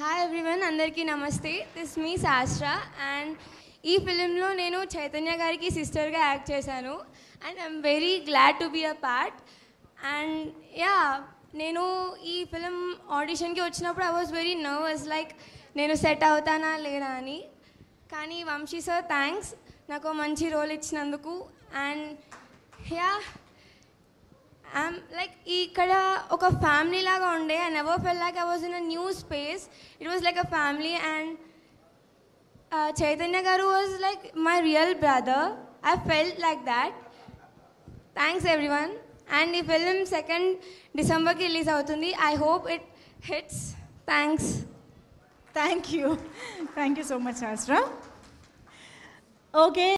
Hi everyone అందరికీ నమస్తే this మీ శాస్త్ర అండ్ ఈ ఫిలింలో నేను చైతన్య గారికి సిస్టర్గా యాక్ట్ చేశాను and I'm very glad to be a part and yeah నేను ఈ ఫిలిం ఆడిషన్కి వచ్చినప్పుడు I was very nervous like నేను సెట్ అవుతానా లేదా అని కానీ వంశీ సార్ థ్యాంక్స్ నాకు మంచి రోల్ ఇచ్చినందుకు and yeah I'm um, like, ikada oka family laga onde. I never felt like I was in a new space. It was like a family, and uh, Chaitanya Garu was like my real brother. I felt like that. Thanks, everyone. And the film, 2nd December, ki release I hope it hits. Thanks. Thank you. Thank you so much, Asra. Okay.